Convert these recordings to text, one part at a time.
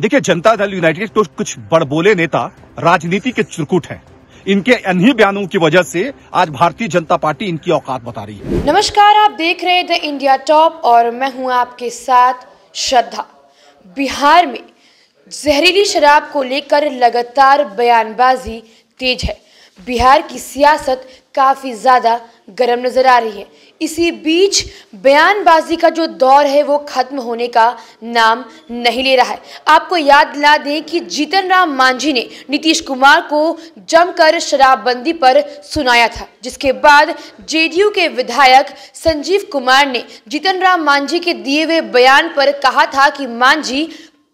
देखिए जनता दल यूनाइटेड तो कुछ बड़बोले नेता राजनीति के चुरकुट हैं इनके इन्हीं बयानों की वजह से आज भारतीय जनता पार्टी इनकी औकात बता रही है नमस्कार आप देख रहे हैं द इंडिया टॉप और मैं हूं आपके साथ श्रद्धा बिहार में जहरीली शराब को लेकर लगातार बयानबाजी तेज है बिहार की सियासत काफ़ी ज़्यादा गर्म नज़र आ रही है इसी बीच बयानबाजी का जो दौर है वो खत्म होने का नाम नहीं ले रहा है आपको याद दिला दें कि जीतन राम मांझी ने नीतीश कुमार को जमकर शराबबंदी पर सुनाया था जिसके बाद जेडीयू के विधायक संजीव कुमार ने जीतन राम मांझी के दिए हुए बयान पर कहा था कि मांझी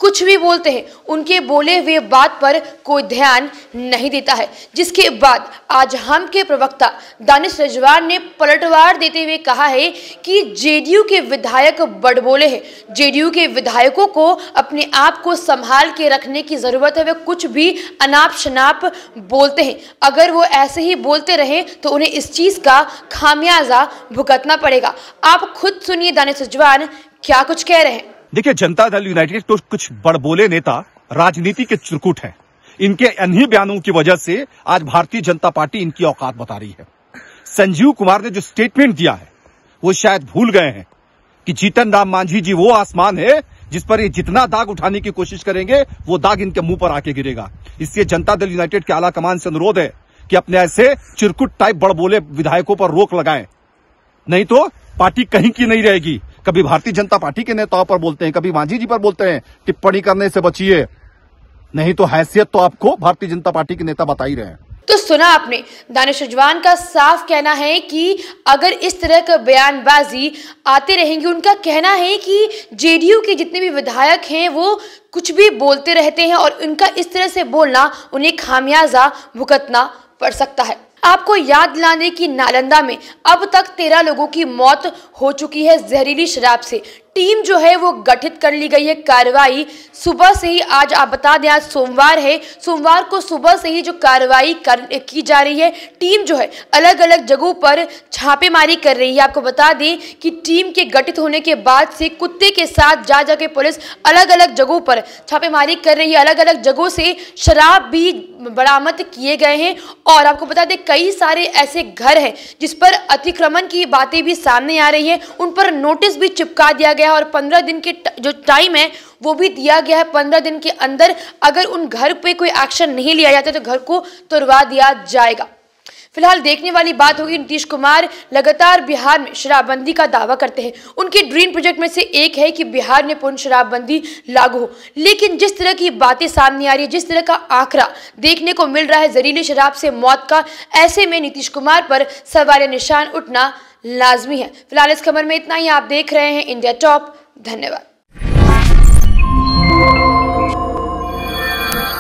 कुछ भी बोलते हैं उनके बोले हुए बात पर कोई ध्यान नहीं देता है जिसके बाद आज हम के प्रवक्ता दानिश रजवार ने पलटवार देते हुए कहा है कि जेडीयू के विधायक बड़बोले हैं जेडीयू के विधायकों को अपने आप को संभाल के रखने की ज़रूरत है वे कुछ भी अनाप शनाप बोलते हैं अगर वो ऐसे ही बोलते रहे तो उन्हें इस चीज़ का खामियाजा भुगतना पड़ेगा आप खुद सुनिए दानिश रजवान क्या कुछ कह रहे हैं देखिए जनता दल यूनाइटेड तो कुछ बड़बोले नेता राजनीति के चुरकुट हैं इनके अन्ही बयानों की वजह से आज भारतीय जनता पार्टी इनकी औकात बता रही है संजीव कुमार ने जो स्टेटमेंट दिया है वो शायद भूल गए हैं कि जीतन राम मांझी जी वो आसमान है जिस पर ये जितना दाग उठाने की कोशिश करेंगे वो दाग इनके मुंह पर आके गिरेगा इसलिए जनता दल यूनाइटेड के आला कमान से अनुरोध है कि अपने ऐसे चिरकुट टाइप बड़बोले विधायकों पर रोक लगाएं नहीं तो पार्टी कहीं की नहीं रहेगी कभी भारतीय जनता पार्टी के नेताओं पर बोलते हैं कभी मांझी जी पर बोलते हैं टिप्पणी करने से बचिए नहीं तो हैसियत तो आपको भारतीय जनता पार्टी के नेता बता ही रहे हैं तो सुना आपने दानिश रिजवान का साफ कहना है कि अगर इस तरह का बयानबाजी आते रहेंगे उनका कहना है कि जेडीयू के जितने भी विधायक हैं वो कुछ भी बोलते रहते हैं और उनका इस तरह से बोलना उन्हें खामियाजा भुगतना पड़ सकता है आपको याद दिलाने की नालंदा में अब तक तेरह लोगों की मौत हो चुकी है जहरीली शराब से टीम जो है वो गठित कर ली गई है कार्रवाई सुबह से ही आज आप बता दें आज सोमवार है सोमवार को सुबह से ही जो कार्रवाई कर की जा रही है टीम जो है अलग अलग जगहों पर छापेमारी कर रही है आपको बता दें कि टीम के गठित होने के बाद से कुत्ते के साथ जा जा के पुलिस अलग अलग जगहों पर छापेमारी कर रही है अलग अलग जगहों से शराब भी बरामद किए गए हैं और आपको बता दें कई सारे ऐसे घर हैं जिस पर अतिक्रमण की बातें भी सामने आ रही है उन पर नोटिस भी चिपका दिया गया है और पंद्रह दिन के जो टाइम है वो भी दिया गया है पंद्रह दिन के अंदर अगर उन घर पे कोई एक्शन नहीं लिया जाता तो घर को तुरवा दिया जाएगा फिलहाल देखने वाली बात होगी नीतीश कुमार लगातार बिहार में शराबबंदी का दावा करते हैं उनके ड्रीम प्रोजेक्ट में से एक है कि बिहार में पूर्ण शराबबंदी लागू हो लेकिन जिस तरह की बातें सामने आ रही है जिस तरह का आंकड़ा देखने को मिल रहा है जहरीली शराब से मौत का ऐसे में नीतीश कुमार पर सवाल निशान उठना लाजमी है फिलहाल इस खबर में इतना ही आप देख रहे हैं इंडिया टॉप धन्यवाद